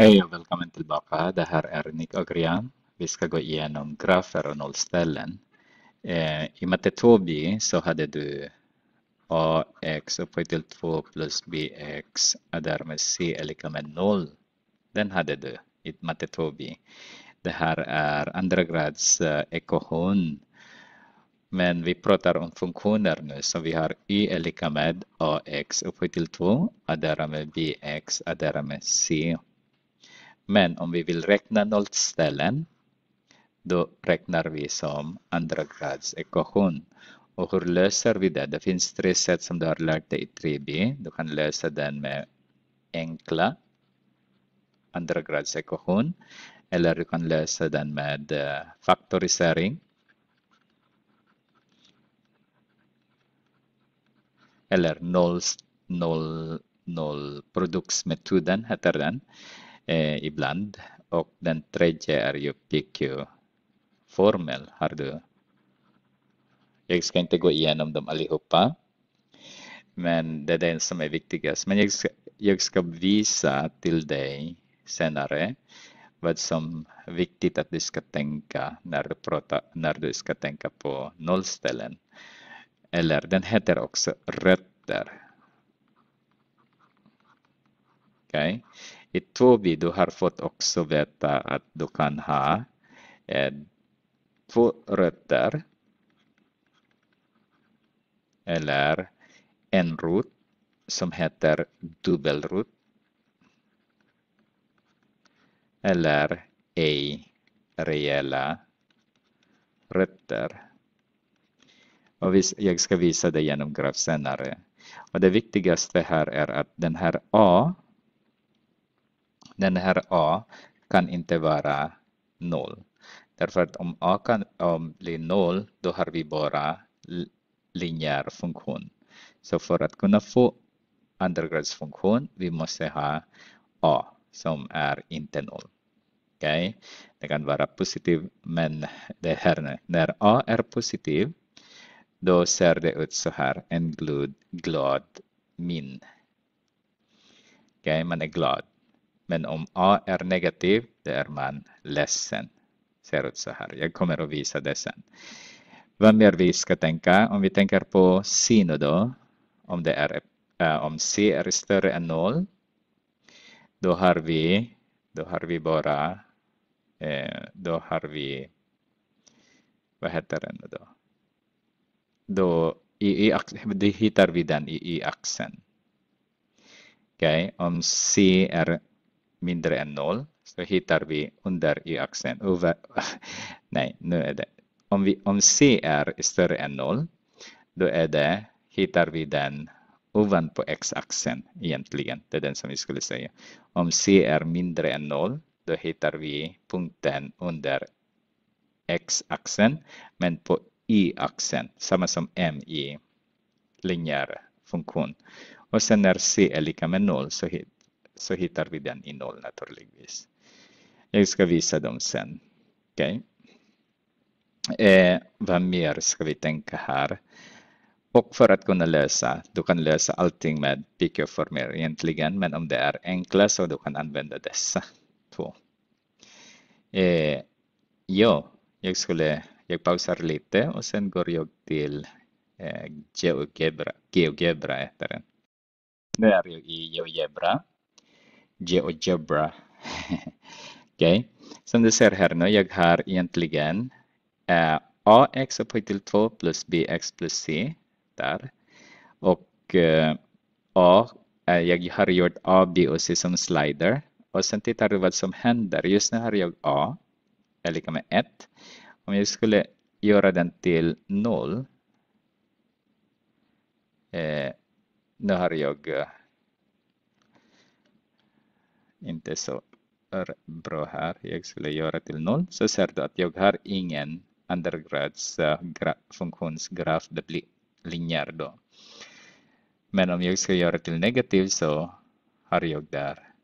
Hej och välkommen tillbaka. Det här är Nick Ogrian. Vi ska gå igenom grafer och nollställen. Eh, I matte 2b så hade du ax upphöjt till 2 plus bx och därmed c är lika med 0. Den hade du i matte 2b. Det här är andra grads eh, ekvation. Men vi pratar om funktioner nu, så vi har y är lika med ax upphöjt till 2 och därmed bx och därmed c men om vi vill räkna nollställen, då räknar vi som andra grads ekvation. Och hur löser vi det? Det finns tre sätt som du har lärt dig i 3B. Du kan lösa den med enkla andra grads ekvation eller du kan lösa den med eh, faktorisering. Eller noll, noll, noll produktsmetoden heter den eh, ibland. Och den tredje är ju PQ-formel. Har du? Jag ska inte gå igenom dem allihopa. Men det är den som är viktigast. Men jag ska, jag ska visa till dig senare vad som är viktigt att du ska tänka när du, pratar, när du ska tänka på nollställen. Eller den heter också rötter. Okej? Okay. I Tobi, du har fått också veta att du kan ha eh, två rötter eller en rot som heter dubbelrot eller ej reella rötter. Och jag ska visa det genom graf senare. Och det viktigaste här är att den här A den här a kan inte vara noll. Därför att om a kan om blir noll, då har vi bara linjär funktion. Så för att kunna få undergradsfunktion, vi måste ha a som är inte noll. Okej, okay? det kan vara positiv, men det här när a är positiv, då ser det ut så här, en glad, glad min. Okej, okay? man är glad. Men om A är negativ, då är man ledsen. Ser ut så här. Jag kommer att visa det sen. Vad mer vi ska tänka? Om vi tänker på sino då, om, det är, äh, om C är större än noll, då har vi, då har vi bara, eh, då har vi, vad heter den då? Då, i, i, då hittar vi den i y-axeln. Okej, okay. om C är mindre än noll så hittar vi under y axeln. nej, nu är det. Om, vi, om C är större än noll, då är det, hittar vi den ovanpå x-axeln egentligen. Det är den som vi skulle säga. Om C är mindre än noll, då hittar vi punkten under x-axeln, men på y-axeln, samma som m i linjär funktion. Och sen när c är lika med noll så så hittar vi den i noll naturligtvis. Jag ska visa dem sen. Okay. Eh, vad mer ska vi tänka här? Och för att kunna lösa, du kan lösa allting med PQ-former egentligen, men om det är enkla så du kan använda dessa två. Eh, ja, jag skulle, jag pausar lite och sen går jag till eh, GeoGebra, GeoGebra heter den. Nu är jag i GeoGebra GeoGebra. okay? Som du ser här nu, jag har egentligen eh, ax upphöjt till 2 plus bx plus c där. Och eh, a, eh, jag har gjort a, b och c som slider. Och sen tittar du vad som händer. Just nu har jag a är lika med 1. Om jag skulle göra den till 0. Eh, nu har jag eh, inte så bra här. Jag skulle göra till noll. Så ser du att jag har ingen undergrads funktionsgraf. Det blir linjär då. Men om jag ska göra till negativ så har jag där.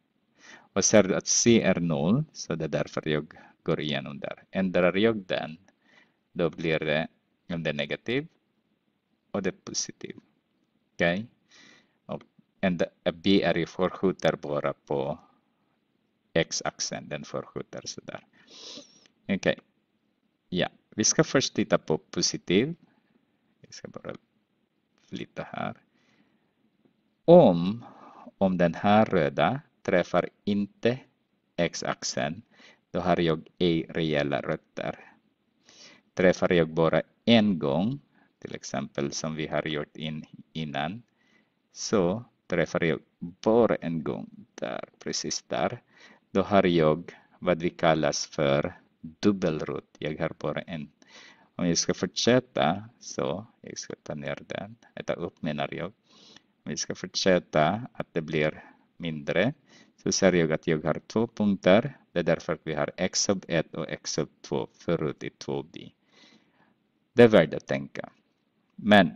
Och ser du att C är noll, så det är därför jag går igenom där. Ändrar jag den, då blir det om det är negativ och det är positiv. Okej? Okay? B är ju förskjuter bara på x-axeln, den förskjuter sådär. Okej, okay. ja, vi ska först titta på positiv. Vi ska bara flytta här. Om, om den här röda träffar inte x-axeln, då har jag ej rejäla rötter. Träffar jag bara en gång, till exempel som vi har gjort in, innan, så träffar jag bara en gång där, precis där. Då har jag vad vi kallas för dubbelrot. Jag har bara en. Om jag ska fortsätta så, jag ska ta ner den, ta upp menar jag. Om jag ska fortsätta att det blir mindre så ser jag att jag har två punkter. Det är därför att vi har x sub 1 och x sub 2 förut i 2b. Det är värt att tänka. Men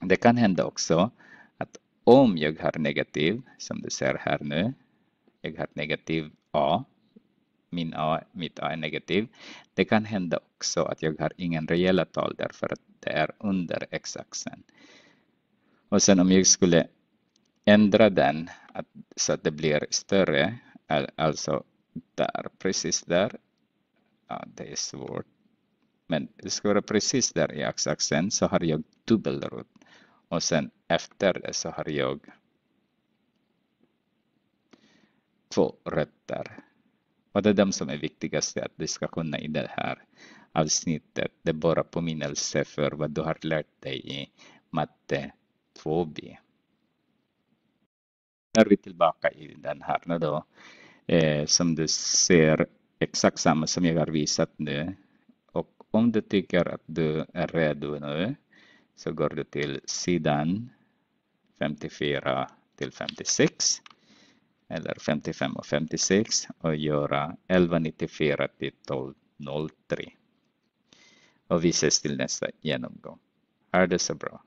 det kan hända också att om jag har negativ, som du ser här nu, jag har negativ A, min A, mitt A är negativ. Det kan hända också att jag har ingen reella tal därför att det är under x-axeln. Och sen om jag skulle ändra den att, så att det blir större, alltså där, precis där. Ja, det är svårt. Men det ska vara precis där i x-axeln så har jag dubbelrot. Och sen efter det så har jag två rötter. Och det är de som är viktigaste att du ska kunna i det här avsnittet? Det är bara påminnelse för vad du har lärt dig i matte 2b. När vi är tillbaka i den här nu då, eh, som du ser exakt samma som jag har visat nu. Och om du tycker att du är redo nu så går du till sidan 54 till 56 eller 55 och 56 och göra 11.94 till 12.03. Och vi ses till nästa genomgång. Ha det så bra.